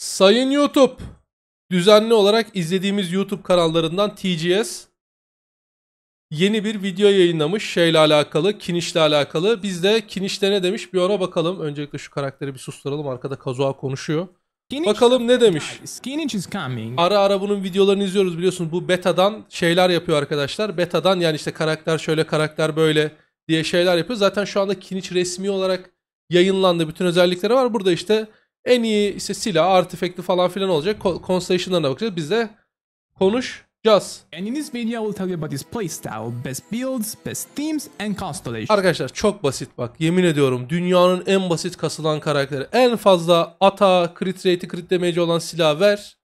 Sayın YouTube, düzenli olarak izlediğimiz YouTube kanallarından TGS yeni bir video yayınlamış şeyle alakalı, Kiniş'le alakalı. Biz de Kiniş'te ne demiş bir ona bakalım. Öncelikle şu karakteri bir susturalım. Arkada Kazuha konuşuyor. Kiniş bakalım ne demiş. Ara ara bunun videolarını izliyoruz biliyorsunuz. Bu betadan şeyler yapıyor arkadaşlar. Betadan yani işte karakter şöyle karakter böyle diye şeyler yapıyor. Zaten şu anda Kiniş resmi olarak yayınlandı. Bütün özellikleri var. Burada işte en iyi işte silah, artifekti falan filan olacak. Constellation'larına bakacağız. Biz de konuşacağız. And in this video I will tell you about his playstyle, best builds, best themes and constellations. Arkadaşlar çok basit bak. Yemin ediyorum dünyanın en basit kasılan karakteri. En fazla ata, crit rate'i, crit damage olan silah ver.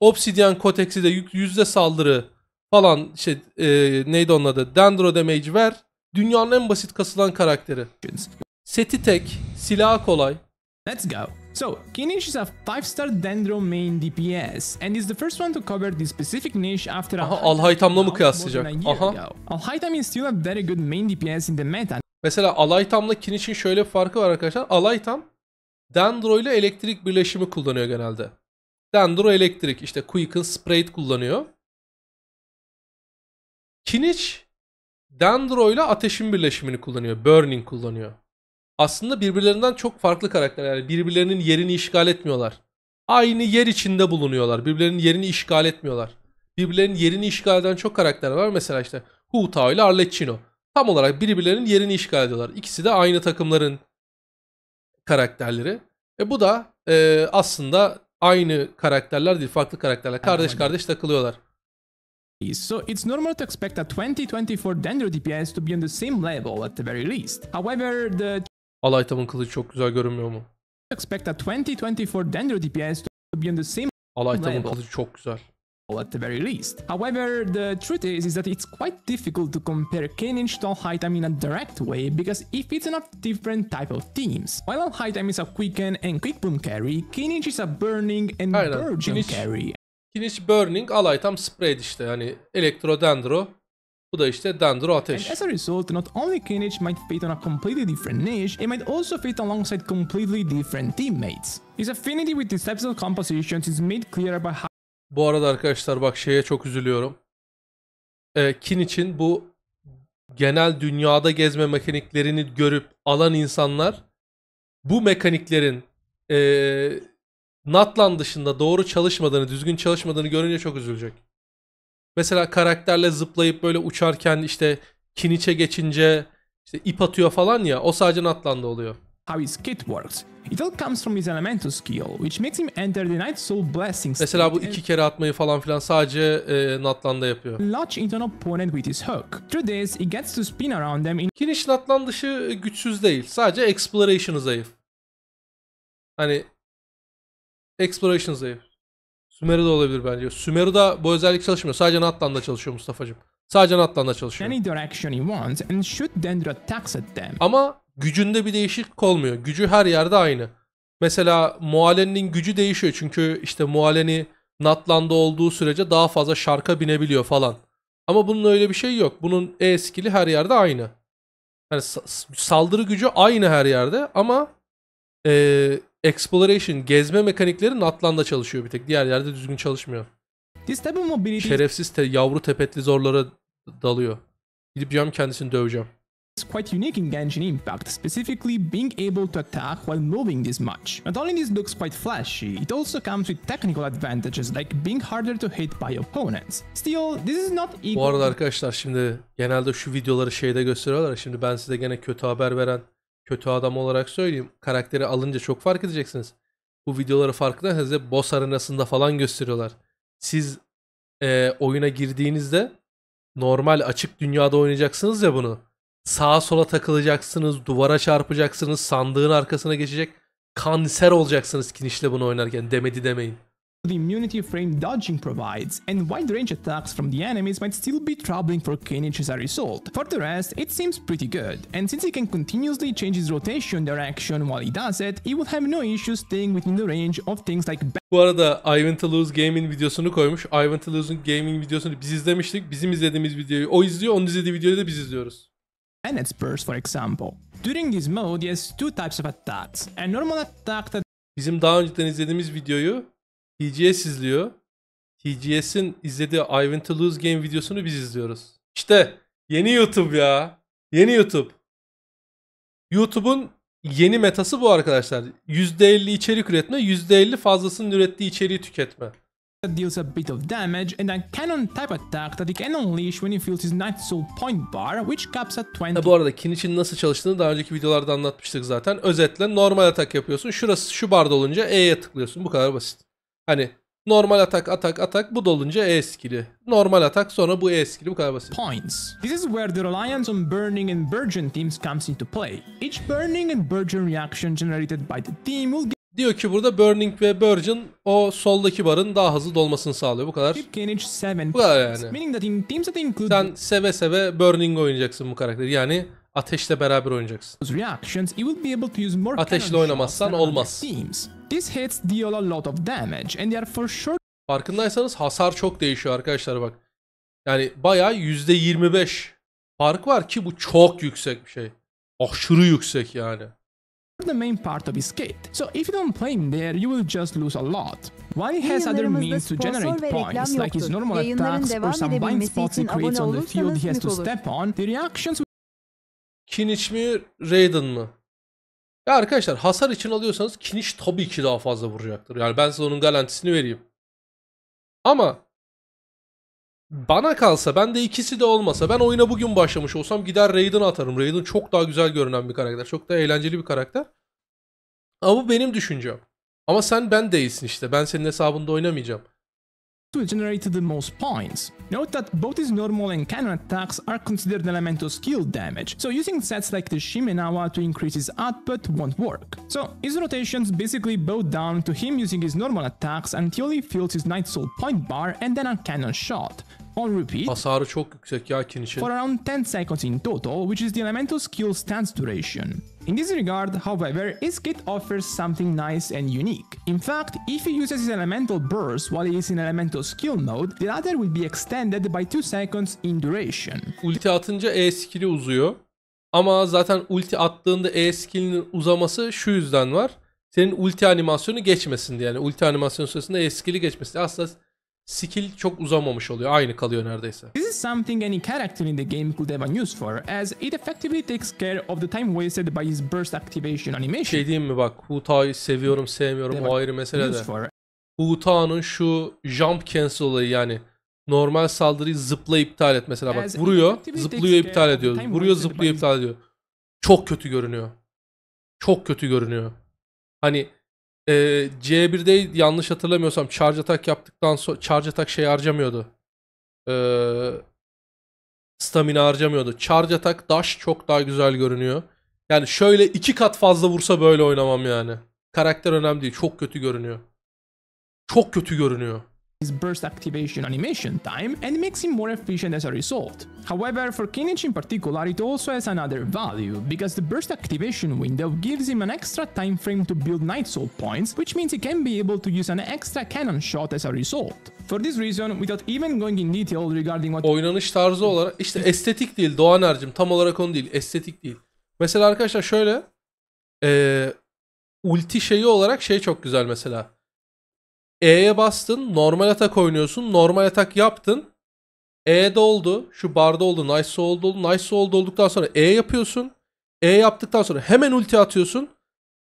Obsidian Cotex'i de yüzde saldırı falan şey e, neydi onun adı? Dendro damage ver. Dünyanın en basit kasılan karakteri. Seti tek, silah kolay. Let's go. So, Kinnish is a 5-star Dendro main DPS and is the first one to cover this specific niche after Aha, Haytamla mı kıyaslayacak? Aha. Haytam is still a very good main DPS in the meta. Mesela Al Haytamla Kinnish'in şöyle bir farkı var arkadaşlar. Al Haytam Dendro ile elektrik birleşimi kullanıyor genelde. Dendro elektrik işte Quicken Sprite kullanıyor. Kinich Dendro ile ateşin birleşimini kullanıyor. Burning kullanıyor aslında birbirlerinden çok farklı karakterler. Yani birbirlerinin yerini işgal etmiyorlar. Aynı yer içinde bulunuyorlar. Birbirlerinin yerini işgal etmiyorlar. Birbirlerinin yerini işgal eden çok karakter var. Mesela işte Hu Tao ile Arlecchino. Tam olarak birbirlerinin yerini işgal ediyorlar. İkisi de aynı takımların karakterleri. E bu da e, aslında aynı karakterler değil, farklı karakterler. Kardeş kardeş takılıyorlar. So it's normal to expect a 2024 Dendro DPS to be on the same level at the very least. However, the Alaytam'ın kılıcı çok güzel görünmüyor mu? Expect a 2024 Dendro DPS to be on the same Alaytam'ın kılıcı çok güzel. At the very least. However, the truth is, is that it's quite difficult to compare Kaninch High Time in a direct way because if it's not different type of teams. While Time is a quicken and quick boom carry, Kaninch is a burning and Aynen. burgeon Kinish, carry. Kinish burning, Alhaitam spread işte yani Dendro. Bu da işte Dandro Ateş. And as a result, not only Kinich might fit on a completely different niche, it might also fit alongside completely different teammates. His affinity with these types of compositions is made clear by how... Bu arada arkadaşlar bak şeye çok üzülüyorum. Ee, Kinich'in bu genel dünyada gezme mekaniklerini görüp alan insanlar bu mekaniklerin e, ee, Natlan dışında doğru çalışmadığını, düzgün çalışmadığını görünce çok üzülecek. Mesela karakterle zıplayıp böyle uçarken işte kiniçe geçince işte ip atıyor falan ya o sadece Natlan'da oluyor. How his kit works. It all comes from his elemental skill, which makes him enter the Night Soul Blessing state. Mesela bu iki kere atmayı falan filan sadece e, Natlan'da yapıyor. Launch into an opponent with his hook. Through this, he gets to spin around them in... Kiniş Natlan dışı güçsüz değil. Sadece exploration zayıf. Hani exploration zayıf. Sümer'de olabilir bence. Sümer'de bu özellik çalışmıyor. Sadece Natlan'da çalışıyor Mustafa'cığım. Sadece Natlan'da çalışıyor. Any direction he wants and shoot Dendro attacks at them. Ama gücünde bir değişiklik olmuyor. Gücü her yerde aynı. Mesela Mualen'in gücü değişiyor. Çünkü işte Mualen'i Natlan'da olduğu sürece daha fazla şarka binebiliyor falan. Ama bunun öyle bir şey yok. Bunun E skill'i her yerde aynı. Yani saldırı gücü aynı her yerde ama e, exploration, gezme mekanikleri Natlan'da çalışıyor bir tek. Diğer yerde düzgün çalışmıyor. This type of mobility Şerefsiz te, yavru tepetli zorlara dalıyor. Gidip diyorum kendisini döveceğim. It's quite unique in Genshin Impact, specifically being able to attack while moving this much. Not only this looks quite flashy, it also comes with technical advantages like being harder to hit by opponents. Still, this is not equal... Bu arada arkadaşlar şimdi genelde şu videoları şeyde gösteriyorlar. Şimdi ben size gene kötü haber veren kötü adam olarak söyleyeyim. Karakteri alınca çok fark edeceksiniz. Bu videoları farkında size boss arenasında falan gösteriyorlar. Siz e, oyuna girdiğinizde normal açık dünyada oynayacaksınız ya bunu. Sağa sola takılacaksınız, duvara çarpacaksınız, sandığın arkasına geçecek. Kanser olacaksınız kinişle bunu oynarken demedi demeyin. the immunity frame dodging provides, and wide range attacks from the enemies might still be troubling for Kinich as a result. For the rest, it seems pretty good, and since he can continuously change his rotation direction while he does it, he will have no issues staying within the range of things like... Bu arada Ivan to Lose Gaming videosunu koymuş. Ivan to Lose Gaming videosunu biz izlemiştik. Bizim izlediğimiz videoyu o izliyor, onun izlediği videoyu da biz izliyoruz. Bennett's Burst for example. During this mode, he has two types of attacks. A normal attack that Bizim daha önceden izlediğimiz videoyu TGS izliyor. TGS'in izlediği I Want to Lose Game videosunu biz izliyoruz. İşte yeni YouTube ya. Yeni YouTube. YouTube'un yeni metası bu arkadaşlar. %50 içerik üretme, %50 fazlasının ürettiği içeriği tüketme. deals a bit of damage and a cannon type attack that he can unleash when he fills his Night Soul point bar which caps at 20. Ha, bu arada kin için nasıl çalıştığını daha önceki videolarda anlatmıştık zaten. Özetle normal atak yapıyorsun. Şurası şu barda olunca E'ye tıklıyorsun. Bu kadar basit. Hani normal atak atak atak bu dolunca E skill'i. Normal atak sonra bu E skill'i bu kadar basit. Points. This is where the reliance on burning and burgeon teams comes into play. Each burning and burgeon reaction generated by the team will Diyor ki burada Burning ve Burgeon o soldaki barın daha hızlı dolmasını sağlıyor. Bu kadar. Bu kadar yani. Sen seve seve Burning oynayacaksın bu karakteri. Yani Ateşle beraber oynayacaksın. Ateşle oynamazsan olmaz. Farkındaysanız hasar çok değişiyor arkadaşlar bak. Yani bayağı %25 fark var ki bu çok yüksek bir şey. Aşırı yüksek yani. the main part of his kit. So if you don't play him there, you will just lose a lot. While he has other means to generate points, like his normal attacks or some blind spots he creates on the field he has to step on, the reactions Kiniç mi Raiden mı? Ya arkadaşlar hasar için alıyorsanız Kiniç tabii ki daha fazla vuracaktır. Yani ben size onun garantisini vereyim. Ama bana kalsa ben de ikisi de olmasa ben oyuna bugün başlamış olsam gider Raiden atarım. Raiden çok daha güzel görünen bir karakter. Çok daha eğlenceli bir karakter. Ama bu benim düşüncem. Ama sen ben değilsin işte. Ben senin hesabında oynamayacağım. to generate the most points. Note that both his normal and cannon attacks are considered elemental skill damage, so using sets like the Shimenawa to increase his output won't work. So his rotations basically bow down to him using his normal attacks until he fills his Night Soul point bar and then a cannon shot. On repeat, Hasarı çok yüksek ya for around 10 seconds in total, which is the elemental skill stance duration. In this regard, however, Skit offers something nice and unique. In fact, if he uses his elemental burst while he is in elemental skill mode, the latter will be extended by 2 seconds in duration. Ulti atınca E skill'i uzuyor. Ama zaten ulti attığında E skill'inin uzaması şu yüzden var. Senin ulti animasyonu geçmesin diye. Yani ulti animasyonu sırasında E skill'i geçmesin diye. Aslında skill çok uzamamış oluyor. Aynı kalıyor neredeyse. This is something any character in the game could have an use for as it effectively takes care of the time wasted by his burst activation animation. Şey diyeyim mi bak Huta'yı seviyorum sevmiyorum o ayrı mesele de. Huta'nın şu jump cancel olayı yani normal saldırıyı zıplayıp iptal et mesela bak vuruyor zıplıyor iptal ediyor vuruyor zıplıyor iptal ediyor. Çok kötü görünüyor. Çok kötü görünüyor. Hani e, ee, C1'de yanlış hatırlamıyorsam charge attack yaptıktan sonra charge attack şey harcamıyordu. E, stamina harcamıyordu. Charge attack dash çok daha güzel görünüyor. Yani şöyle iki kat fazla vursa böyle oynamam yani. Karakter önemli değil. Çok kötü görünüyor. Çok kötü görünüyor. his burst activation animation time and makes him more efficient as a result. However, for Kinich in particular, it also has another value, because the burst activation window gives him an extra time frame to build Night Soul points, which means he can be able to use an extra cannon shot as a result. For this reason, without even going in detail regarding what... Oynanış tarzı olarak işte estetik değil Doğan Ercim tam olarak onu değil estetik değil. Mesela arkadaşlar şöyle ee, ulti şeyi olarak şey çok güzel mesela. E'ye bastın. Normal atak oynuyorsun. Normal atak yaptın. E'de oldu. Şu barda oldu. Nice oldu. oldu nice oldu olduktan sonra E yapıyorsun. E yaptıktan sonra hemen ulti atıyorsun.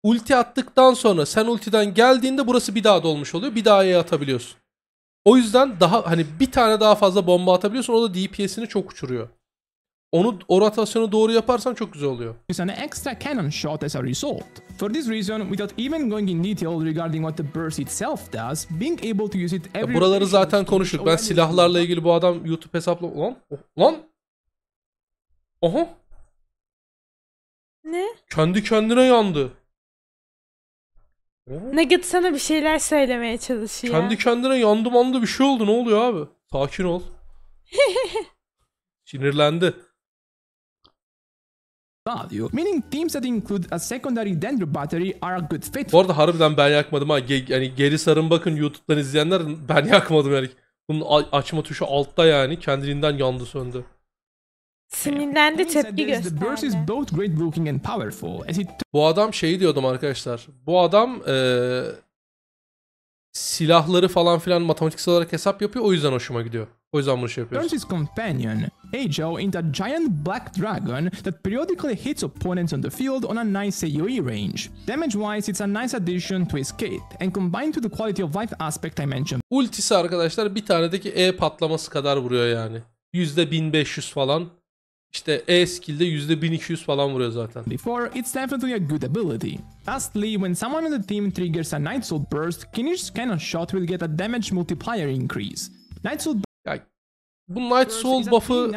Ulti attıktan sonra sen ultiden geldiğinde burası bir daha dolmuş oluyor. Bir daha E atabiliyorsun. O yüzden daha hani bir tane daha fazla bomba atabiliyorsun. O da DPS'ini çok uçuruyor. Onu o rotasyonu doğru yaparsan çok güzel oluyor. Is an extra cannon shot as a result. For this reason, without even going in detail regarding what the burst itself does, being able to use it every... Ya buraları zaten konuştuk. Ben silahlarla ilgili bu adam YouTube hesapla... Lan! Oh, lan! Aha! Ne? Kendi kendine yandı. Nugget sana bir şeyler söylemeye çalışıyor. Kendi kendine yandı mandı bir şey oldu. Ne oluyor abi? Sakin ol. Sinirlendi value, meaning themes that include a secondary dendro battery are a good fit. Bu arada harbiden ben yakmadım ha. Ge yani geri sarın bakın YouTube'dan izleyenler ben yakmadım yani. Bunun açma tuşu altta yani kendiliğinden yandı söndü. Sinirlendi tepki gösterdi. Bu adam şeyi diyordum arkadaşlar. Bu adam ee, silahları falan filan matematiksel olarak hesap yapıyor. O yüzden hoşuma gidiyor. O yüzden bunu şey yapıyoruz. Turns his companion, Ajo, into a giant black dragon that periodically hits opponents on the field on a nice AoE range. Damage-wise, it's a nice addition to his kit and combined to the quality of life aspect I mentioned. Ultisi arkadaşlar bir tanedeki E patlaması kadar vuruyor yani. yüzde %1500 falan. İşte E skill'de %1200 falan vuruyor zaten. Before, it's definitely a good ability. Lastly, when someone on the team triggers a Night Soul Burst, Kinish's cannon shot will get a damage multiplier increase. Night Soul ya bu Night Soul buff'ı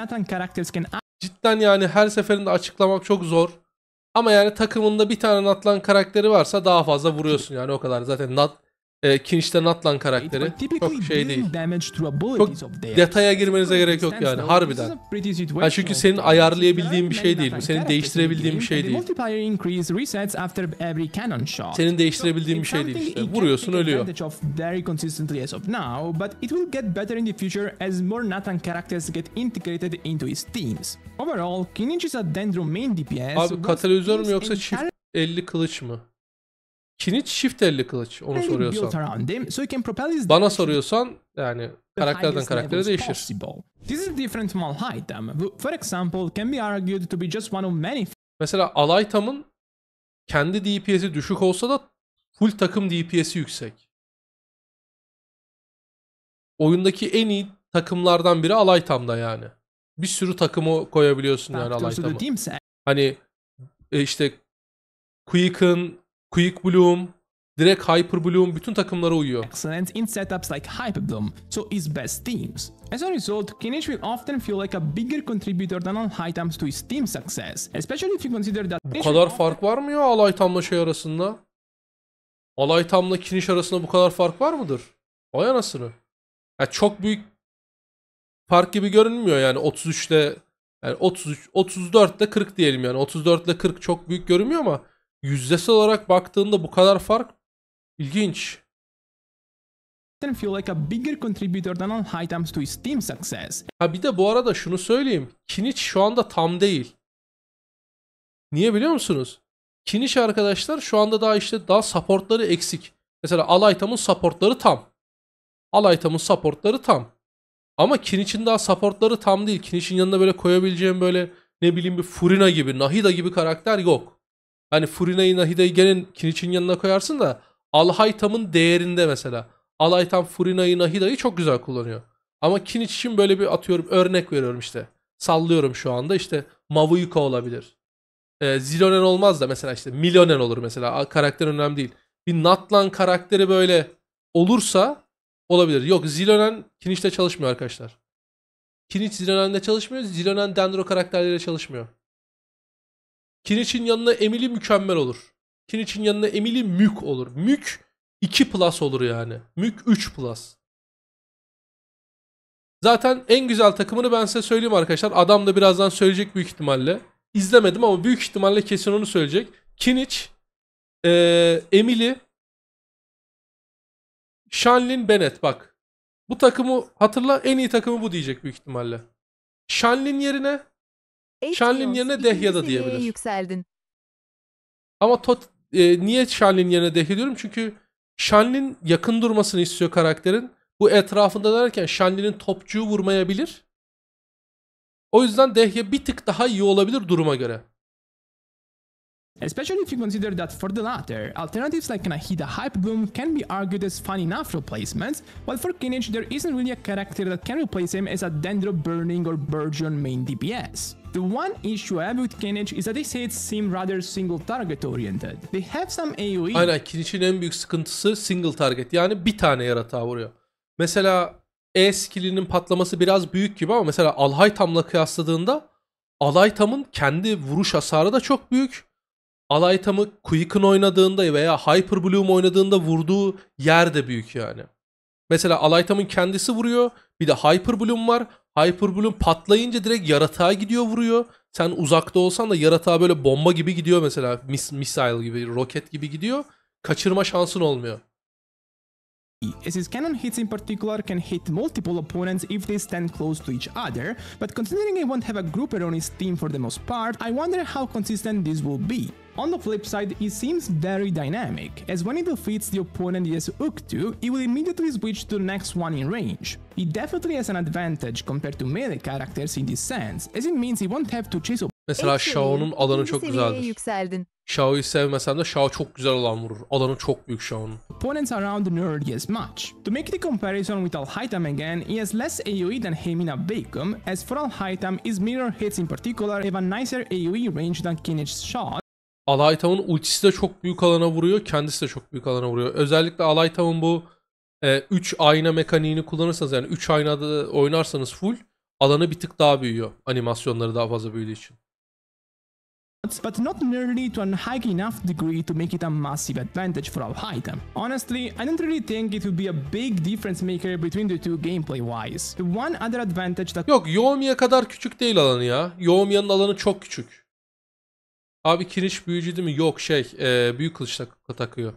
cidden yani her seferinde açıklamak çok zor. Ama yani takımında bir tane Natlan karakteri varsa daha fazla vuruyorsun yani o kadar. Zaten Nat e, Kinch'ten Atlan karakteri çok şey değil. Çok detaya girmenize gerek yok yani harbiden. Yani çünkü senin ayarlayabildiğin bir şey değil Senin şey değiştirebildiğin bir şey değil. Senin değiştirebildiğin bir şey değil işte. Vuruyorsun ölüyor. Abi katalizör mü yoksa çift 50 kılıç mı? Kiniç shift elli kılıç onu soruyorsan. Bana soruyorsan yani karakterden karaktere değişir. This is different from Alhaitam, for example, can be argued to be just one of many. Mesela Alhaitam'ın kendi DPS'i düşük olsa da full takım DPS'i yüksek. Oyundaki en iyi takımlardan biri Alaytam'da yani. Bir sürü takımı koyabiliyorsun yani Alaytam'a. Hani e, işte Quick'ın Quick Bloom, direkt Hyper Bloom bütün takımlara uyuyor. Excellent in setups like Hyper Bloom, so his best teams. As a result, Kinich will often feel like a bigger contributor than all items to his team success, especially if you consider that... Bu kadar fark var mı ya all itemla şey arasında? All itemla Kinich arasında bu kadar fark var mıdır? Vay anasını. Yani çok büyük fark gibi görünmüyor yani 33'te yani 33 34'te 40 diyelim yani 34'te 40 çok büyük görünmüyor ama yüzdesel olarak baktığında bu kadar fark ilginç. Didn't feel like a bigger contributor than all items to his team success. Ha bir de bu arada şunu söyleyeyim. Kinich şu anda tam değil. Niye biliyor musunuz? Kinich arkadaşlar şu anda daha işte daha supportları eksik. Mesela Alaytam'ın supportları tam. Alaytam'ın supportları tam. Ama Kinich'in daha supportları tam değil. Kinich'in yanına böyle koyabileceğim böyle ne bileyim bir Furina gibi, Nahida gibi karakter yok. Hani Furina'yı Nahida'yı gelin Kiniç'in yanına koyarsın da Alhaytam'ın değerinde mesela. Alhaytam Furina'yı Nahida'yı çok güzel kullanıyor. Ama Kiniç için böyle bir atıyorum örnek veriyorum işte. Sallıyorum şu anda işte Mavuyuka olabilir. E, Zilonen olmaz da mesela işte Milonen olur mesela. Karakter önemli değil. Bir Natlan karakteri böyle olursa olabilir. Yok Zilonen Kiniç'te çalışmıyor arkadaşlar. Kiniç Zilonen'de çalışmıyor. Zilonen Dendro karakterleriyle çalışmıyor. Kiniç'in yanına Emily mükemmel olur. Kiniç'in yanına Emily mük olur. Mük 2 plus olur yani. Mük 3 plus. Zaten en güzel takımını ben size söyleyeyim arkadaşlar. Adam da birazdan söyleyecek büyük ihtimalle. İzlemedim ama büyük ihtimalle kesin onu söyleyecek. Kiniç, ee, Emily, Shanlin Bennett bak. Bu takımı hatırla en iyi takımı bu diyecek büyük ihtimalle. Shanlin yerine Şanlin yerine Dehya da diyebilir. Yükseldin. Ama tot, e, niye Şanlin yerine Dehya diyorum? Çünkü Şanlin yakın durmasını istiyor karakterin. Bu etrafında derken Şanlin'in topçuğu vurmayabilir. O yüzden Dehya bir tık daha iyi olabilir duruma göre. Especially if you consider that for the latter, alternatives like Nahida Hype Bloom can be argued as fun enough replacements, while for Kinage there isn't really a character that can replace him as a Dendro Burning or Burgeon main DPS. The one issue I have with Kenage is that they say it seem rather single target oriented. They have some AoE. Aynen Kinich'in en büyük sıkıntısı single target yani bir tane yaratığa vuruyor. Mesela E skillinin patlaması biraz büyük gibi ama mesela Alhaytam'la kıyasladığında Alhaytam'ın kendi vuruş hasarı da çok büyük. Alhaytam'ı Quick'ın oynadığında veya Hyper Bloom oynadığında vurduğu yer de büyük yani. Mesela Alhaytam'ın kendisi vuruyor. Bir de Hyper Bloom var. Hyperbloom patlayınca direkt yaratığa gidiyor vuruyor. Sen uzakta olsan da yaratığa böyle bomba gibi gidiyor mesela. Mis missile gibi, roket gibi gidiyor. Kaçırma şansın olmuyor. E, as his cannon hits in particular can hit multiple opponents if they stand close to each other, but considering he won't have a grouper on his team for the most part, I wonder how consistent this will be. On the flip side, it seems very dynamic, as when he defeats the opponent it has hooked to, will immediately switch to the next one in range. He definitely has an advantage compared to melee characters in this sense, as it means he won't have to chase Mesela Shao'nun alanı çok güzeldir. Yükseldin. Shao'yu sevmesem de Shao çok güzel alan vurur. Alanı çok büyük Shao'nun. Opponents around the nerd gets much. To make the comparison with Alhaitam again, he has less AoE than him in vacuum, as for Alhaitam, his mirror hits in particular have a nicer AoE range than Kinnich's shot. Alhaitam'ın ultisi de çok büyük alana vuruyor, kendisi de çok büyük alana vuruyor. Özellikle Alhaitam'ın bu 3 e, ayna mekaniğini kullanırsanız yani 3 aynada oynarsanız full alanı bir tık daha büyüyor animasyonları daha fazla büyüdüğü için but not nearly to an high enough degree to make it a massive advantage for our item. Honestly, I don't really think it would be a big difference maker between the two gameplay wise. The one other advantage that... Yok Yoğumiye kadar küçük değil alanı ya. Yoğumiye'nin alanı çok küçük. Abi kiriş büyücü değil mi? Yok şey ee, büyük kılıçla tak takıyor.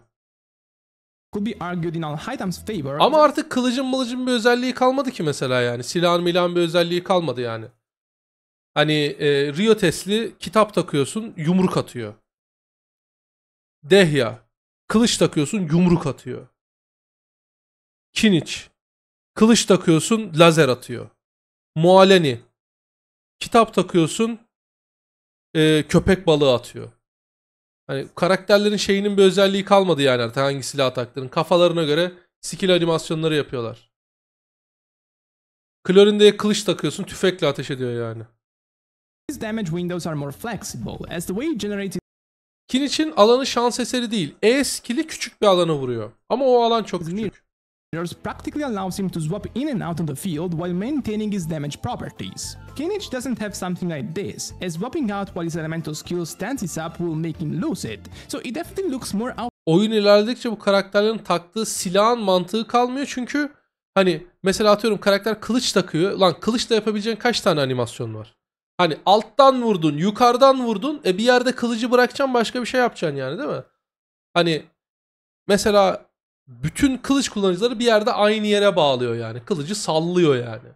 Could be argued in all items favor. Ama artık kılıcın mılıcın bir özelliği kalmadı ki mesela yani. Silahın milan bir özelliği kalmadı yani. Hani e, Rio Tesli kitap takıyorsun yumruk atıyor. Dehya kılıç takıyorsun yumruk atıyor. Kiniç kılıç takıyorsun lazer atıyor. Mualeni kitap takıyorsun e, köpek balığı atıyor. Hani karakterlerin şeyinin bir özelliği kalmadı yani artık hangi silah takların. Kafalarına göre skill animasyonları yapıyorlar. Klorinde kılıç takıyorsun tüfekle ateş ediyor yani. These damage windows are more flexible as the way generated Kin için alanı şans eseri değil. E skill'i küçük bir alana vuruyor. Ama o alan çok küçük. Mirrors practically allows him to swap in and out of the field while maintaining his damage properties. Kinich doesn't have something like this, as swapping out while his elemental skill stands is up will make him lose it, so it definitely looks more out Oyun ilerledikçe bu karakterlerin taktığı silahın mantığı kalmıyor çünkü hani mesela atıyorum karakter kılıç takıyor. Lan kılıçla yapabileceğin kaç tane animasyon var? Hani alttan vurdun, yukarıdan vurdun. E bir yerde kılıcı bırakacaksın, başka bir şey yapacaksın yani değil mi? Hani mesela bütün kılıç kullanıcıları bir yerde aynı yere bağlıyor yani. Kılıcı sallıyor yani.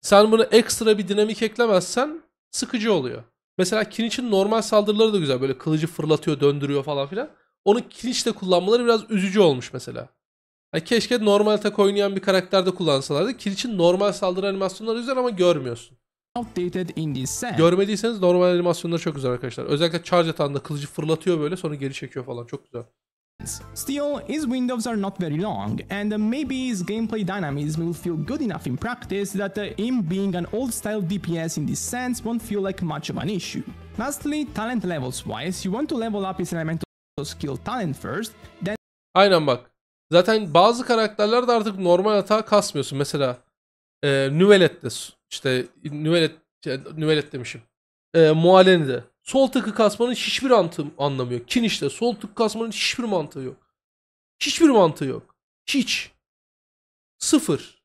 Sen bunu ekstra bir dinamik eklemezsen sıkıcı oluyor. Mesela Kinich'in normal saldırıları da güzel. Böyle kılıcı fırlatıyor, döndürüyor falan filan. Onu Kinich'te kullanmaları biraz üzücü olmuş mesela. Yani keşke normal tak oynayan bir karakterde kullansalardı. Kinich'in normal saldırı animasyonları güzel ama görmüyorsun outdated in this sense. Görmediyseniz normal animasyonları çok güzel arkadaşlar. Özellikle charge atanda kılıcı fırlatıyor böyle sonra geri çekiyor falan çok güzel. Still, his windows are not very long, and maybe his gameplay dynamics will feel good enough in practice that him being an old-style DPS in this sense won't feel like much of an issue. Lastly, talent levels-wise, you want to level up his elemental skill talent first, then... Aynen bak. Zaten bazı karakterlerde artık normal hata kasmıyorsun. Mesela e, Nüvelet'te işte nüvelet, şey, nüvelet demişim. E, ee, mualenede. Sol tıkı kasmanın hiçbir antı, anlamıyor. Kin işte. Sol tık kasmanın hiçbir mantığı yok. Hiçbir mantığı yok. Hiç. Sıfır.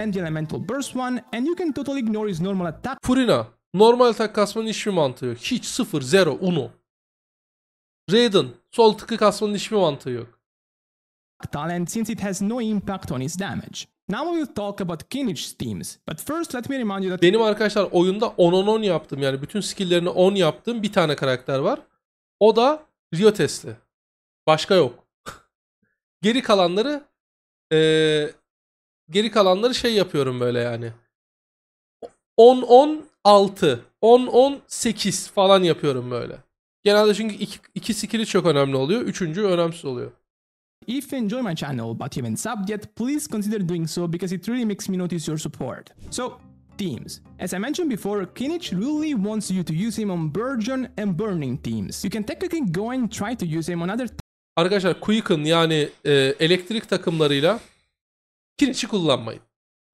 Elemental burst one and you can totally ignore his normal attack. Furina. Normal atak kasmanın hiçbir mantığı yok. Hiç. Sıfır. Zero. Uno. Raiden. Sol tıkı kasmanın hiçbir mantığı yok. Talent since it has no impact on his damage. Now we'll talk about Kinich teams. But first let me remind you that... Benim arkadaşlar oyunda 10-10-10 yaptım yani. Bütün skilllerini 10 yaptım. Bir tane karakter var. O da Rio testi. Başka yok. geri kalanları e, geri kalanları şey yapıyorum böyle yani. 10-10-6, 10-10-8 falan yapıyorum böyle. Genelde çünkü iki, iki skill'i çok önemli oluyor. Üçüncü önemsiz oluyor. If you enjoy my channel but you haven't subbed yet, please consider doing so because it really makes me notice your support. So, teams. As I mentioned before, Kinich really wants you to use him on Burgeon and Burning teams. You can technically go and try to use him on other Arkadaşlar Quicken yani e, elektrik takımlarıyla Kinich'i kullanmayın.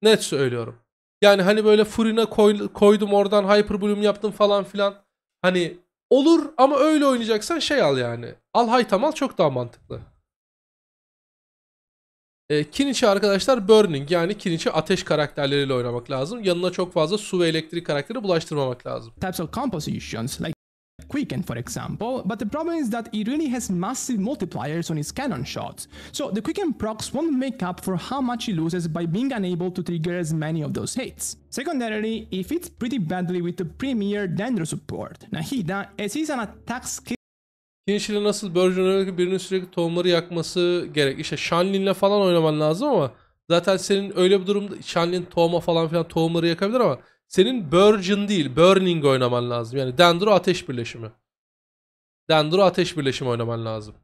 Net söylüyorum. Yani hani böyle Furina koy, koydum oradan Hyper Bloom yaptım falan filan. Hani olur ama öyle oynayacaksan şey al yani. Al Haytam al çok daha mantıklı. E, Kinichi arkadaşlar Burning yani Kinichi ateş karakterleriyle oynamak lazım. Yanına çok fazla su ve elektrik karakteri bulaştırmamak lazım. Types of compositions like Quicken, for example, but the problem is that it really has massive multipliers on his cannon shots, so the Quicken procs won't make up for how much he loses by being unable to trigger as many of those hits. Secondarily, he fits pretty badly with the Premier Dendro support, Nahida, as he's an attack skill Kinch ile nasıl Bergeron'a birinin sürekli tohumları yakması gerek. İşte Shanlin'le falan oynaman lazım ama zaten senin öyle bir durumda Shanlin tohuma falan filan tohumları yakabilir ama senin Burgeon değil Burning oynaman lazım. Yani Dendro ateş birleşimi. Dendro ateş birleşimi oynaman lazım.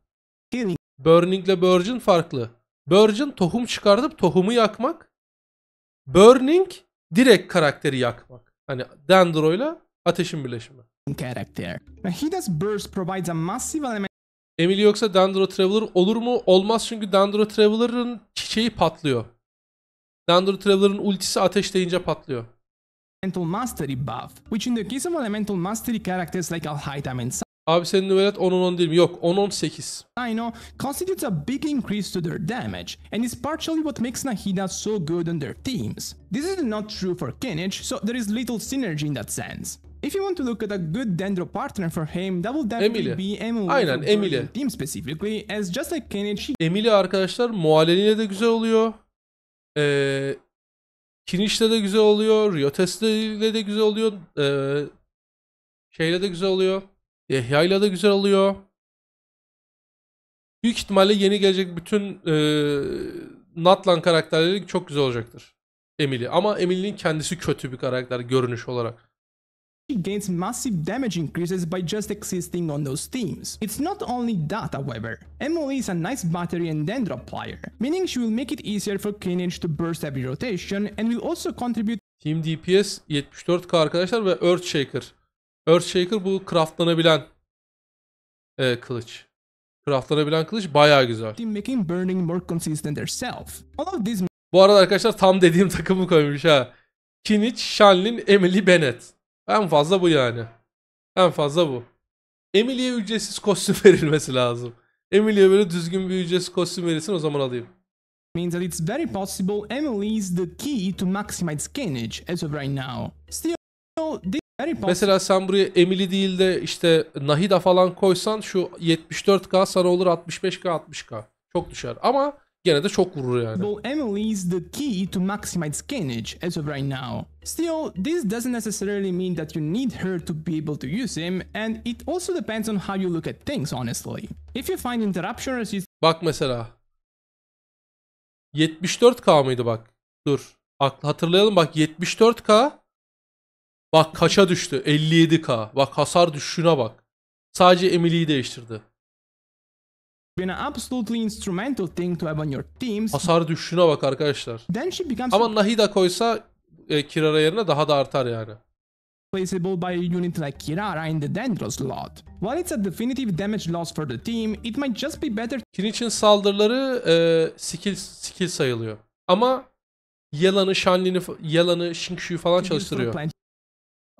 Burning ile Burgeon farklı. Burgeon tohum çıkartıp tohumu yakmak. Burning direkt karakteri yakmak. Hani Dendro ile ateşin birleşimi. character. A Hida's burst provides a massive element Emily yoksa Dandro Traveler olur mu? Olmaz çünkü Dandro Traveler'ın çiçeği patlıyor. Dandro Traveler'ın ultisi ateşleyince patlıyor. Elemental Mastery buff, which in the case of Elemental Mastery characters like Alhaitam and Abi senin nüvelet 10-10 değil mi? Yok 10-18. I know constitutes a big increase to their damage and is partially what makes Nahida so good on their teams. This is not true for Kinich, so there is little synergy in that sense. If you want to look at a good Dendro partner for him, that will definitely Emily. be Emily. Aynen, Emily. Team specifically, as just like Kennedy, Emily arkadaşlar Mualeni'yle de güzel oluyor. Ee, Kiniş'le de güzel oluyor. Riotes'le de güzel oluyor. Ee, şeyle de güzel oluyor. Yahya'yla da güzel oluyor. Büyük ihtimalle yeni gelecek bütün e, ee, Natlan karakterleri çok güzel olacaktır. Emily. Ama Emily'nin kendisi kötü bir karakter görünüş olarak gains massive damage increases by just existing on those teams. It's not only that, however. Emily is a nice battery and dendrop player, meaning she will make it easier for Cleanage to burst every rotation and will also contribute Team DPS 74k arkadaşlar ve Earthshaker. Earthshaker bu craftlanabilen e, kılıç. Craftlanabilen kılıç bayağı güzel. Team making burning more consistent herself. All of these. Bu arada arkadaşlar tam dediğim takımı koymuş ha. Kinich, Shanlin, Emily, Bennett. En fazla bu yani. En fazla bu. Emily'e ücretsiz kostüm verilmesi lazım. Emily'e böyle düzgün bir ücretsiz kostüm verilsin o zaman alayım. means that it's very possible Emily is the key to maximize gainage as of right now. Still, this very possible. Mesela sen buraya Emily değil de işte Nahida falan koysan şu 74k sana olur 65k 60k. Çok düşer ama Gene de çok vurur yani. Though Emily is the key to maximize Kenage as of right now. Still, this doesn't necessarily mean that you need her to be able to use him and it also depends on how you look at things honestly. If you find interruption as Bak mesela. 74K mıydı bak? Dur. Hatırlayalım bak 74K. Bak kaça düştü? 57K. Bak hasar düşüşüne bak. Sadece Emily'yi değiştirdi been an absolutely instrumental thing to have on your teams. Hasar düşüşüne bak arkadaşlar. Then she becomes Ama Nahida koysa e, Kirara yerine daha da artar yani. Placeable by a unit like Kirara in the Dendros lot. While it's a definitive damage loss for the team, it might just be better... Kinic'in saldırıları e, skill, skill sayılıyor. Ama Yelan'ı, Shanlin'i, Yelan'ı, Shingshu'yu falan çalıştırıyor.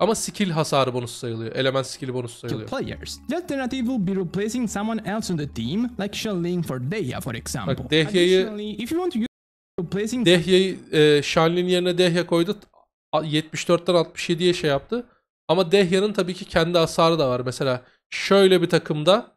Ama skill hasarı bonusu sayılıyor. Element skill bonusu sayılıyor. Kill players. The alternative will be replacing someone else on the team, like Shanling for Dehya for example. Bak Dehya'yı... If you want to use replacing... Dehya'yı e, Shanlin yerine Dehya koydu. 74'ten 67'ye şey yaptı. Ama Dehya'nın tabii ki kendi hasarı da var. Mesela şöyle bir takımda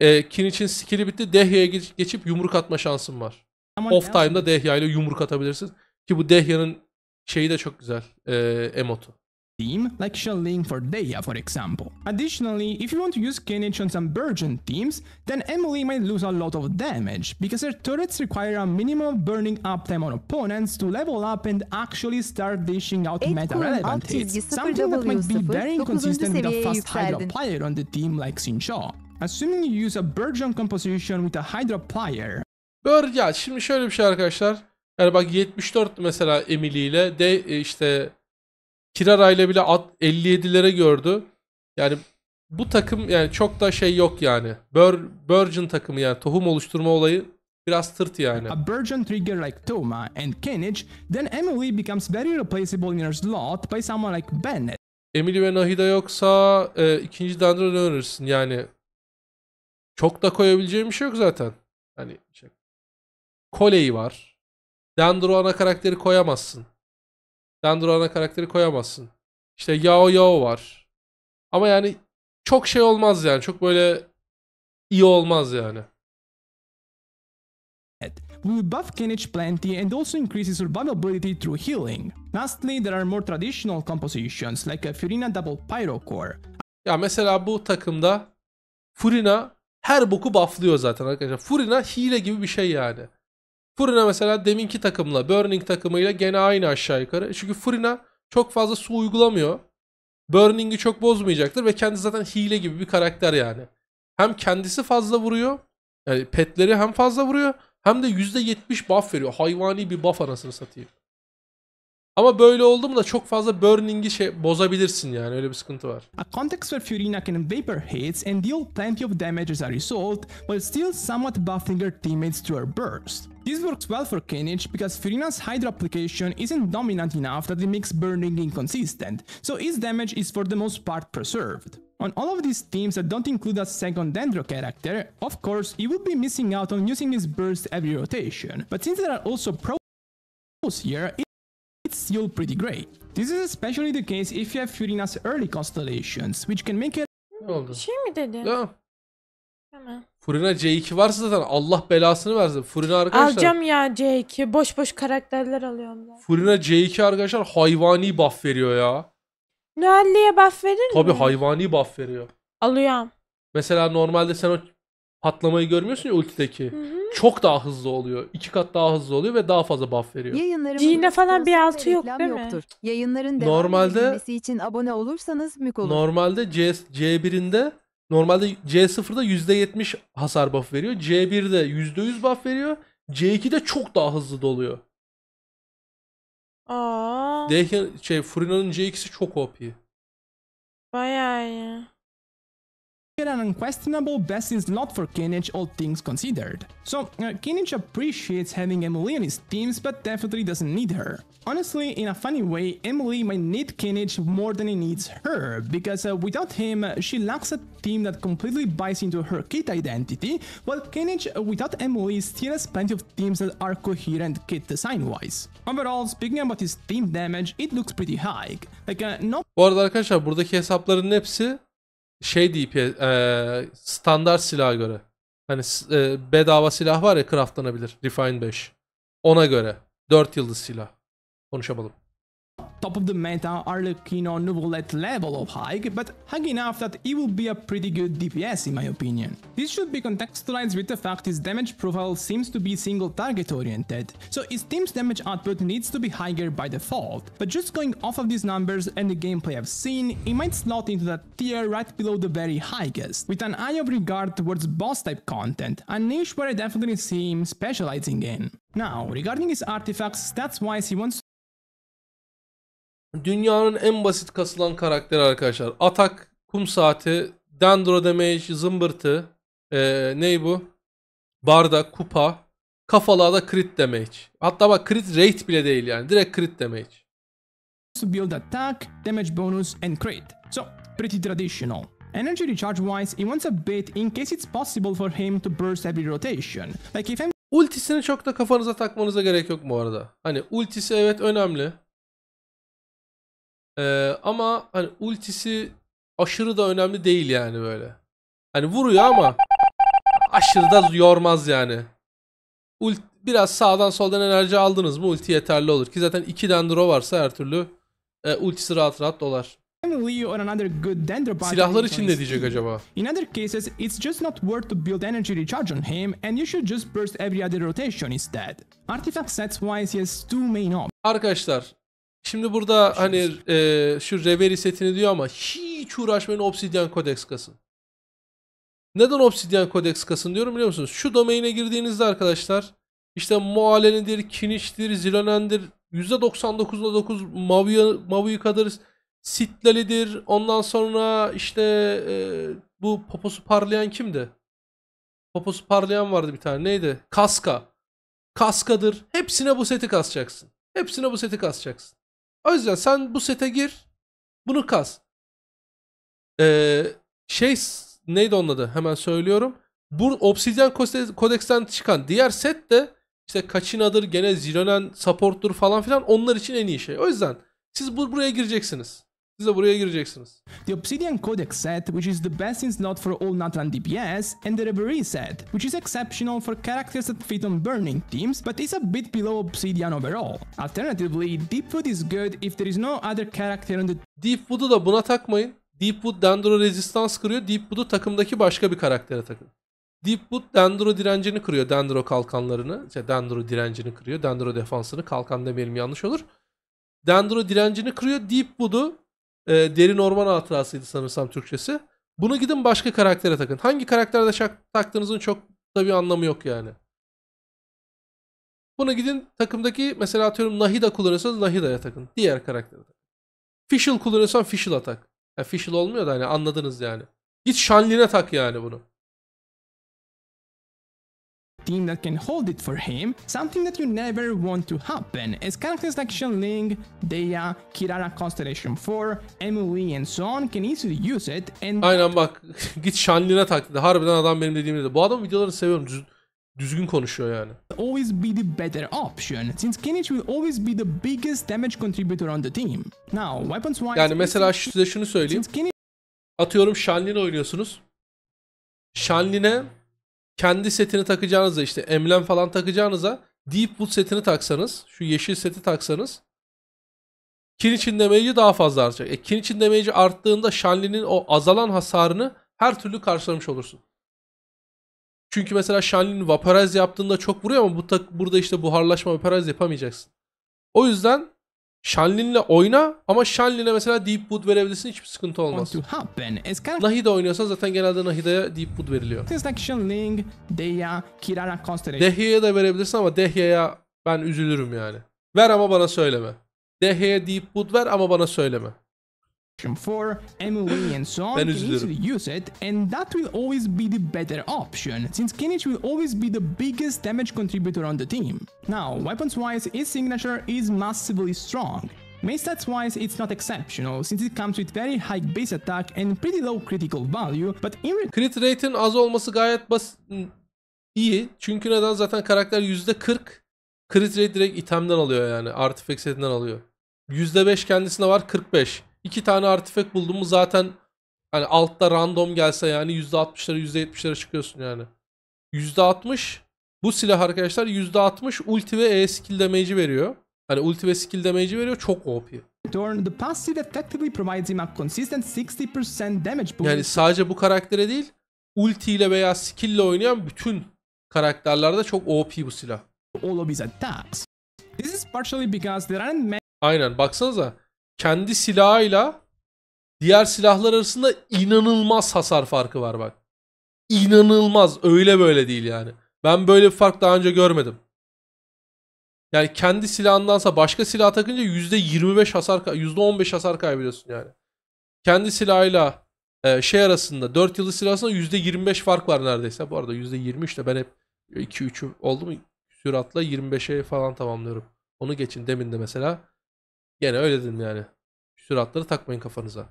e, Kin için skill'i bitti. Dehya'ya geçip yumruk atma şansın var. Someone Off time'da Dehya ile yumruk atabilirsin. Ki bu Dehya'nın şeyi de çok güzel. E, emotu. theme, like Shenling for Deia for example. Additionally, if you want to use Kenich on some Burgeon teams, then Emily might lose a lot of damage, because her turrets require a minimum burning uptime on opponents to level up and actually start dishing out meta-relevant hits, something that might be very inconsistent with a fast Hydra player on the team like Sincha. Assuming you use a Burgeon composition with a Hydra player. Burgeon, şimdi şöyle bir şey arkadaşlar. Yani bak 74 mesela Emily ile de işte Kirarayla bile at 57'lere gördü. Yani bu takım yani çok da şey yok yani. Bur Burgeon takımı yani tohum oluşturma olayı biraz tırt yani. A Burgeon trigger like Toma and Kenich, then Emily becomes very replaceable in her slot by someone like Bennett. Emily ve Nahida yoksa e, ikinci Dandron'u önerirsin yani. Çok da koyabileceğim bir şey yok zaten. Hani şey. Koley var. Dandro ana karakteri koyamazsın. Dandro ana karakteri koyamazsın. İşte Yao Yao var. Ama yani çok şey olmaz yani. Çok böyle iyi olmaz yani. We buff Kinich plenty and also increases survivability through healing. Lastly, there are more traditional compositions like a Furina Double Pyro Core. Ya mesela bu takımda Furina her boku bufflıyor zaten arkadaşlar. Furina hile gibi bir şey yani. Furina mesela deminki takımla Burning takımıyla gene aynı aşağı yukarı. Çünkü Furina çok fazla su uygulamıyor. Burning'i çok bozmayacaktır ve kendi zaten hile gibi bir karakter yani. Hem kendisi fazla vuruyor. Yani petleri hem fazla vuruyor. Hem de %70 buff veriyor. Hayvani bir buff anasını satayım. Ama böyle oldu mu da çok fazla burning'i şey bozabilirsin yani öyle bir sıkıntı var. A context where Furina can vapor hits and deal plenty of damage as a result, while still somewhat buffing her teammates to her burst. This works well for Kenich because Furina's Hydro application isn't dominant enough that it makes burning inconsistent, so its damage is for the most part preserved. On all of these teams that don't include a second Dendro character, of course, he would be missing out on using his burst every rotation, but since there are also pros here, it's still pretty great. This is especially the case if you have Furina's early constellations, which can make it... Ne oldu? şey mi dedi? Tamam. Tamam. Furina C2 varsa zaten Allah belasını versin. Furina arkadaşlar... Alacağım ya C2. Boş boş karakterler alıyorum ben. Furina C2 arkadaşlar hayvani buff veriyor ya. Noelli'ye buff verir Tabii mi? hayvani buff veriyor. Alıyorum. Mesela normalde sen o patlamayı görmüyorsun ya ultideki. Çok daha hızlı oluyor. iki kat daha hızlı oluyor ve daha fazla buff veriyor. Yayınlarımız Yine falan bir altı yok değil mi? Yayınların devam Normalde- için abone olursanız mük olur. Normalde C, C1'inde normalde C0'da %70 hasar buff veriyor. C1'de %100 buff veriyor. C2'de çok daha hızlı doluyor. Aa, Dehya, şey Furina'nın C2'si çok OP. bayağı iyi. an unquestionable best in slot for Kenich. all things considered. So, uh, appreciates having Emily on his teams, but definitely doesn't need her. Honestly, in a funny way, Emily might need Kenich more than he needs her, because uh, without him, she lacks a team that completely buys into her kit identity, while Kenich, uh, without Emily, still has plenty of teams that are coherent kit design-wise. Overall, speaking about his team damage, it looks pretty high. Like, uh, not... Bu arada arkadaşlar buradaki hesapların hepsi şey DPS e, standart silaha göre. Hani e, bedava silah var ya craftlanabilir. Refine 5. Ona göre. 4 yıldız silah. Konuşamadım. top of the meta Arlecchino Nubulet level of high, but high enough that he will be a pretty good DPS in my opinion. This should be contextualized with the fact his damage profile seems to be single target oriented, so his team's damage output needs to be higher by default, but just going off of these numbers and the gameplay I've seen, he might slot into that tier right below the very highest, with an eye of regard towards boss type content, a niche where I definitely see him specializing in. Now, regarding his artifacts, stats wise he wants Dünyanın en basit kasılan karakteri arkadaşlar. Atak, kum saati, dendro damage, zımbırtı. Ee, ney bu? Barda, kupa. Kafalarda crit damage. Hatta bak crit rate bile değil yani. Direkt crit damage. To build attack, damage bonus and crit. So, pretty traditional. Energy recharge wise, he wants a bit in case it's possible for him to burst every rotation. Like if I'm... Ultisini çok da kafanıza takmanıza gerek yok bu arada. Hani ultisi evet önemli. Ee, ama hani ultisi aşırı da önemli değil yani böyle. Hani vuruyor ama aşırı da yormaz yani. Ult biraz sağdan soldan enerji aldınız mı ulti yeterli olur ki zaten 2 dendro varsa her türlü e, ultisi rahat rahat dolar. Silahlar için ne diyecek acaba? In other cases, it's just not worth to build energy recharge on him and you should just burst every other rotation instead. Artifact sets wise he has two main options. Arkadaşlar Şimdi burada hani e, şu Reverie setini diyor ama hiç uğraşmayın Obsidian Codex kasın. Neden Obsidian Codex kasın diyorum biliyor musunuz? Şu domaine girdiğinizde arkadaşlar işte Moalenidir, Kiniş'tir, Zilonen'dir %99.9 Mavu'yu Mavu kadar Sitlali'dir. Ondan sonra işte e, bu poposu parlayan kimdi? Poposu parlayan vardı bir tane. Neydi? Kaska. Kaskadır. Hepsine bu seti kasacaksın. Hepsine bu seti kasacaksın. O yüzden sen bu sete gir. Bunu kas. Ee, şey neydi onun adı? Hemen söylüyorum. Bu Obsidian Codex'ten çıkan diğer set de işte Kaçina'dır, gene Zironen support'tur falan filan onlar için en iyi şey. O yüzden siz bu buraya gireceksiniz. Siz de buraya gireceksiniz. The Obsidian Codex set, which is the best in slot for all Natlan DPS, and the Reverie set, which is exceptional for characters that fit on burning teams, but is a bit below Obsidian overall. Alternatively, Deepwood is good if there is no other character on the... Deepwood'u da buna takmayın. Deepwood Dendro Resistance kırıyor. Deepwood'u takımdaki başka bir karaktere takın. Deepwood Dendro direncini kırıyor. Dendro kalkanlarını. Işte Dendro direncini kırıyor. Dendro defansını. Kalkan demeyelim yanlış olur. Dendro direncini kırıyor. Deepwood'u e, Derin Orman Hatırası'ydı sanırsam Türkçesi. Bunu gidin başka karaktere takın. Hangi karakterde şak, taktığınızın çok da bir anlamı yok yani. Bunu gidin takımdaki mesela atıyorum Nahida kullanıyorsanız Nahida'ya takın. Diğer karaktere takın. Fischl kullanırsan Fischl'a tak. yani Fischl olmuyor da hani anladınız yani. Git Shanlin'e tak yani bunu team that can hold it for him, something that you never want to happen, as characters like Shenling, Dea, Kirara Constellation 4, Emily and so on can easily use it and... Aynen bak git Shenling'e taktı. Harbiden adam benim dediğimi dedi. Bu adam videolarını seviyorum. Düz düzgün konuşuyor yani. Always be the better option since Kenich will always be the biggest damage contributor on the team. Now, weapons wise... Yani mesela size şunu söyleyeyim. Atıyorum Shenling oynuyorsunuz. Shenling'e kendi setini takacağınıza işte emblem falan takacağınıza Deep Boot setini taksanız şu yeşil seti taksanız Kin için damage'i daha fazla artacak. E, kin için damage'i arttığında Shanlin'in o azalan hasarını her türlü karşılamış olursun. Çünkü mesela Shanlin vaporize yaptığında çok vuruyor ama bu burada işte buharlaşma vaporize yapamayacaksın. O yüzden Shanlin'le oyna ama Shanlin'e mesela Deep Wood verebilirsin hiçbir sıkıntı olmaz. Nahida oynuyorsan zaten genelde Nahida'ya Deep Wood veriliyor. Dehya'ya da verebilirsin ama Dehya'ya ben üzülürüm yani. Ver ama bana söyleme. Dehya'ya Deep Wood ver ama bana söyleme. for MOE and so on can easily use it and that will always be the better option since Kenich will always be the biggest damage contributor on the team. Now weapons wise his signature is massively strong. Main stats wise it's not exceptional since it comes with very high base attack and pretty low critical value but in Crit rate'in az olması gayet bas iyi çünkü neden zaten karakter %40 crit rate direkt itemden alıyor yani artifact setinden alıyor. %5 kendisine var 45. İki tane artifact buldum mu zaten hani altta random gelse yani %60'lara %70'lere çıkıyorsun yani. %60 bu silah arkadaşlar %60 ulti ve E skill damage'i veriyor. Hani ulti ve skill damage'i veriyor çok OP. Yani sadece bu karaktere değil ulti ile veya skill ile oynayan bütün karakterlerde çok OP bu silah. All of his attacks. This is partially because there aren't Aynen baksanıza kendi silahıyla diğer silahlar arasında inanılmaz hasar farkı var bak. İnanılmaz öyle böyle değil yani. Ben böyle bir fark daha önce görmedim. Yani kendi silahındansa başka silah takınca %25 hasar %15 hasar kaybediyorsun yani. Kendi silahıyla e, şey arasında 4 yıldız silah arasında %25 fark var neredeyse. Bu arada %23 de ben hep 2 3 oldu mu süratla 25'e falan tamamlıyorum. Onu geçin demin de mesela Gene öyle dedim yani. Süratları takmayın kafanıza.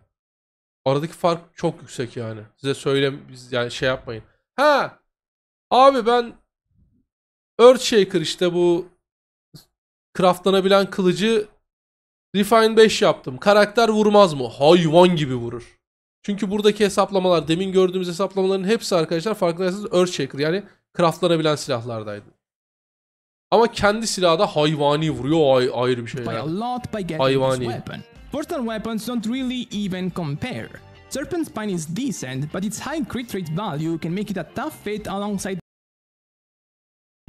Aradaki fark çok yüksek yani. Size söyle yani şey yapmayın. Ha! Abi ben Earthshaker işte bu craftlanabilen kılıcı Refine 5 yaptım. Karakter vurmaz mı? Hayvan gibi vurur. Çünkü buradaki hesaplamalar, demin gördüğümüz hesaplamaların hepsi arkadaşlar farkındaysanız Earthshaker yani craftlanabilen silahlardaydı. Ama kendi silahı da hayvani vuruyor ay ayrı bir şey by yani. A lot by getting hayvani. This weapon. Portal weapons don't really even compare. spine is decent, but its high crit rate value can make it a tough fit alongside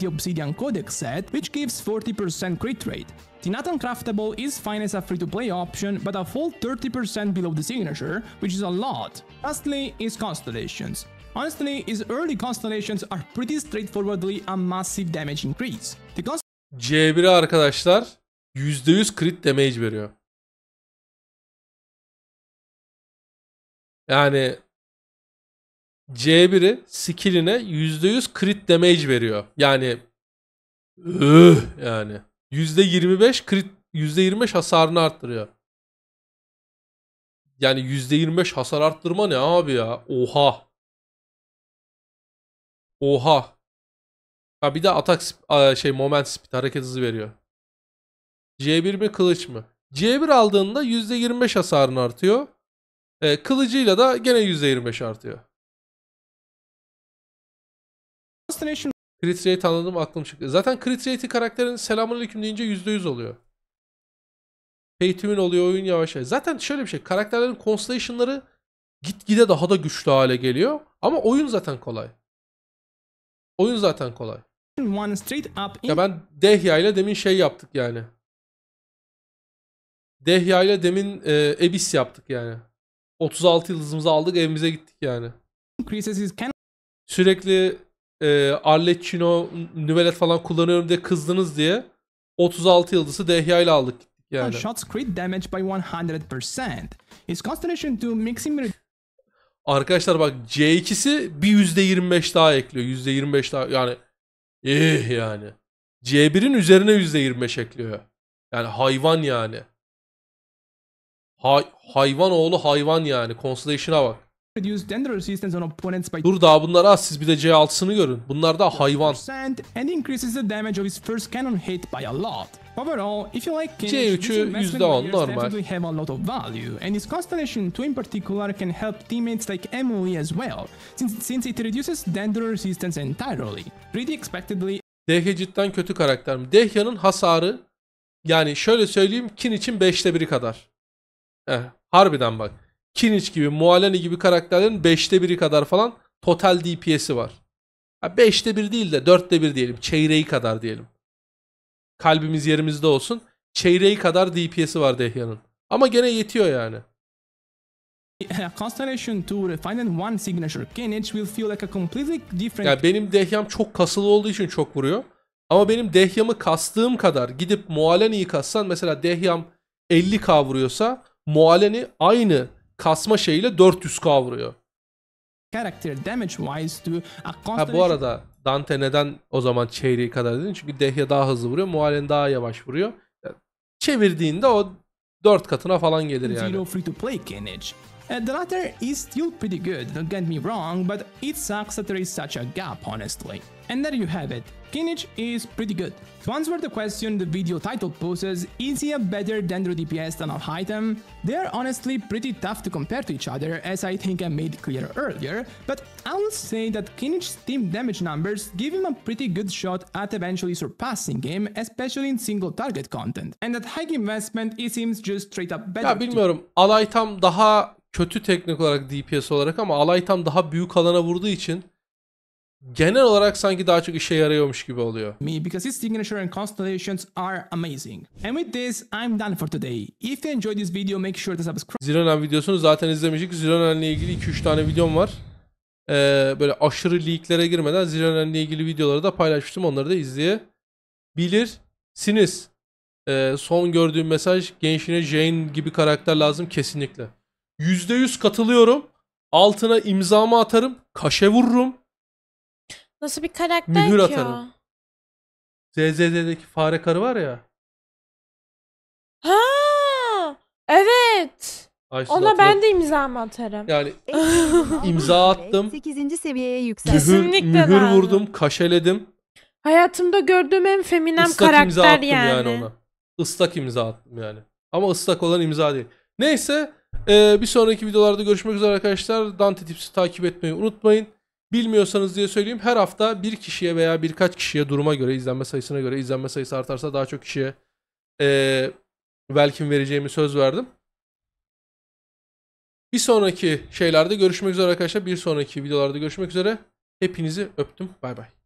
the Obsidian Codex set, which gives 40% crit rate. The Nut Uncraftable is financed as a free-to-play option, but a full 30% below the signature, which is a lot. Lastly is Constellations. Honestly, his early Constellations are pretty straightforwardly a massive damage increase. The C1 arkadaşlar %100 crit damage veriyor. Yani C1'i skilline %100 crit damage veriyor. Yani yani. %25 crit %25 hasarını arttırıyor. Yani %25 hasar arttırma ne abi ya? Oha. Oha. Ha bir de atak şey moment speed hareket hızı veriyor. C1 mi kılıç mı? C1 aldığında %25 hasarını artıyor. E, kılıcıyla da gene %25 artıyor. Crit rate anladım aklım çıktı. Zaten crit rate'i karakterin selamünaleyküm deyince %100 oluyor. Pay to win oluyor oyun yavaş yavaş. Zaten şöyle bir şey karakterlerin constellation'ları gitgide daha da güçlü hale geliyor. Ama oyun zaten kolay. Oyun zaten kolay. Ya ben Dehya ile demin şey yaptık yani. Dehya ile demin e, Ebis yaptık yani. 36 yıldızımızı aldık evimize gittik yani. Sürekli e, Arlecchino, nüvelet falan kullanıyorum diye kızdınız diye 36 yıldızı Dehya ile aldık yani. Shots crit damage by 100%. His constellation to maximum Arkadaşlar bak C2'si bir %25 daha ekliyor. %25 daha yani eh yani. C1'in üzerine %25 ekliyor. Yani hayvan yani. Hay, hayvan oğlu hayvan yani. Constellation'a bak reduce tender resistance on opponents by Dur daha bunlara az siz bir de C6'sını görün. Bunlar da hayvan. and increases the damage of his first cannon hit by a lot. Overall, if you like Kings, this investment on, normal. have a lot of value, and his Constellation 2 in particular can help teammates like MOE as well, since, since it reduces Dendro resistance entirely. Pretty expectedly... Dehya cidden kötü karakter mi? Dehya'nın hasarı, yani şöyle söyleyeyim, Kin için 5'te 1'i kadar. Eh, harbiden bak. Kinich gibi, Mualeni gibi karakterlerin 5'te 1'i kadar falan total DPS'i var. Ha 5'te 1 değil de 4'te 1 diyelim. Çeyreği kadar diyelim. Kalbimiz yerimizde olsun. Çeyreği kadar DPS'i var Dehya'nın. Ama gene yetiyor yani. A constellation to refine one signature Kinage will feel like a completely different... Yani benim Dehya'm çok kasılı olduğu için çok vuruyor. Ama benim Dehya'mı kastığım kadar gidip Mualeni'yi kassan mesela Dehya'm 50k vuruyorsa Mualeni aynı kasma şeyiyle 400k vuruyor. Ha bu arada Dante neden o zaman çeyreği kadar dedin? Çünkü Dehya daha hızlı vuruyor. Muallen daha yavaş vuruyor. Çevirdiğinde o 4 katına falan gelir yani. Uh, the latter is still pretty good, don't get me wrong, but it sucks that there is such a gap, honestly. And there you have it, Kinich is pretty good. To answer the question the video title poses, is he a better Dendro DPS than of item? They are honestly pretty tough to compare to each other, as I think I made clear earlier, but I will say that Kinich's team damage numbers give him a pretty good shot at eventually surpassing him, especially in single target content. And at high investment, he seems just straight up better. Ya bilmiyorum, Alay daha kötü teknik olarak DPS olarak ama alay tam daha büyük alana vurduğu için genel olarak sanki daha çok işe yarıyormuş gibi oluyor. Me because his signature and constellations are amazing. And with this I'm done for today. If you enjoyed this video make sure to subscribe. Zironen videosunu zaten izlemiştik. Zironen'le ilgili 2-3 tane videom var. Ee, böyle aşırı leaklere girmeden Zironen'le ilgili videoları da paylaşmıştım. Onları da izleyebilirsiniz. Ee, son gördüğüm mesaj gençine Jane gibi karakter lazım kesinlikle. %100 katılıyorum. Altına imzamı atarım. Kaşe vururum. Nasıl bir karakter Mühür atarım. ZZZ'deki fare karı var ya. Ha! Evet. Ayşe Ona ben de imzamı atarım. Yani imza attım. 8. seviyeye yükseldim. mühür, mühür vurdum, kaşeledim. Hayatımda gördüğüm en feminem ıslak imza karakter attım yani. ona. Islak imza attım yani. Ama ıslak olan imza değil. Neyse ee, bir sonraki videolarda görüşmek üzere arkadaşlar. Dante Tips'i takip etmeyi unutmayın. Bilmiyorsanız diye söyleyeyim her hafta bir kişiye veya birkaç kişiye duruma göre izlenme sayısına göre izlenme sayısı artarsa daha çok kişiye e, Velkin vereceğimi söz verdim. Bir sonraki şeylerde görüşmek üzere arkadaşlar. Bir sonraki videolarda görüşmek üzere. Hepinizi öptüm. Bay bay.